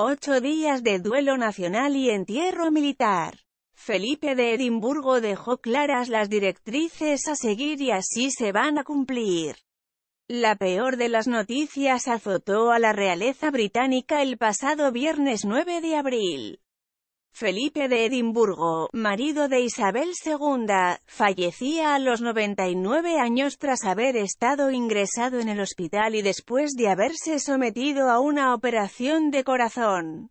Ocho días de duelo nacional y entierro militar. Felipe de Edimburgo dejó claras las directrices a seguir y así se van a cumplir. La peor de las noticias azotó a la realeza británica el pasado viernes 9 de abril. Felipe de Edimburgo, marido de Isabel II, fallecía a los 99 años tras haber estado ingresado en el hospital y después de haberse sometido a una operación de corazón.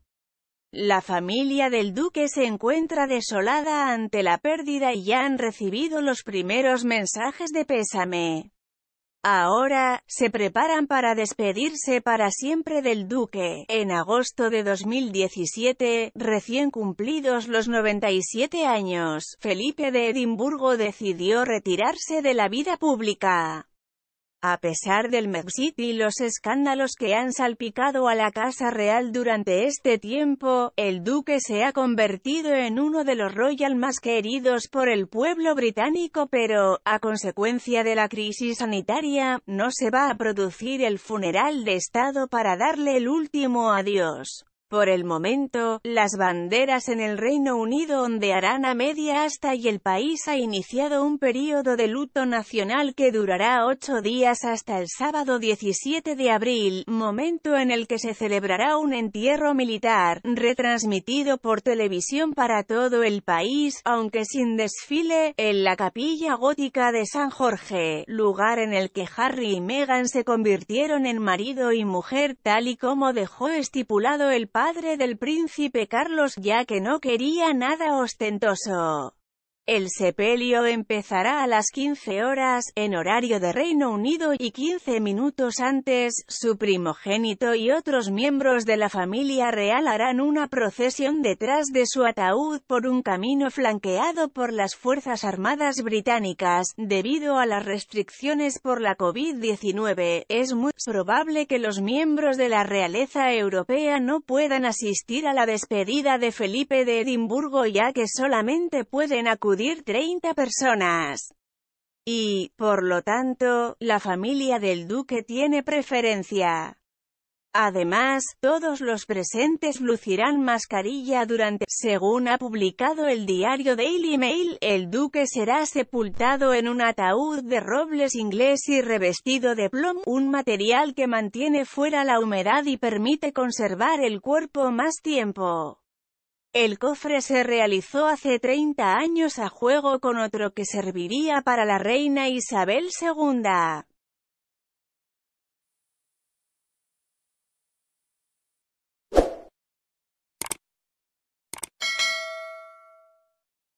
La familia del duque se encuentra desolada ante la pérdida y ya han recibido los primeros mensajes de pésame. Ahora, se preparan para despedirse para siempre del duque. En agosto de 2017, recién cumplidos los 97 años, Felipe de Edimburgo decidió retirarse de la vida pública. A pesar del Megxit y los escándalos que han salpicado a la Casa Real durante este tiempo, el duque se ha convertido en uno de los royal más queridos por el pueblo británico pero, a consecuencia de la crisis sanitaria, no se va a producir el funeral de estado para darle el último adiós. Por el momento, las banderas en el Reino Unido ondearán a media asta y el país ha iniciado un período de luto nacional que durará ocho días hasta el sábado 17 de abril, momento en el que se celebrará un entierro militar, retransmitido por televisión para todo el país, aunque sin desfile, en la capilla gótica de San Jorge, lugar en el que Harry y Meghan se convirtieron en marido y mujer tal y como dejó estipulado el padre del príncipe Carlos ya que no quería nada ostentoso. El sepelio empezará a las 15 horas, en horario de Reino Unido y 15 minutos antes, su primogénito y otros miembros de la familia real harán una procesión detrás de su ataúd por un camino flanqueado por las Fuerzas Armadas Británicas. Debido a las restricciones por la COVID-19, es muy probable que los miembros de la realeza europea no puedan asistir a la despedida de Felipe de Edimburgo ya que solamente pueden acudir 30 personas. Y, por lo tanto, la familia del duque tiene preferencia. Además, todos los presentes lucirán mascarilla durante, según ha publicado el diario Daily Mail, el duque será sepultado en un ataúd de robles inglés y revestido de plomo, un material que mantiene fuera la humedad y permite conservar el cuerpo más tiempo. El cofre se realizó hace 30 años a juego con otro que serviría para la reina Isabel II.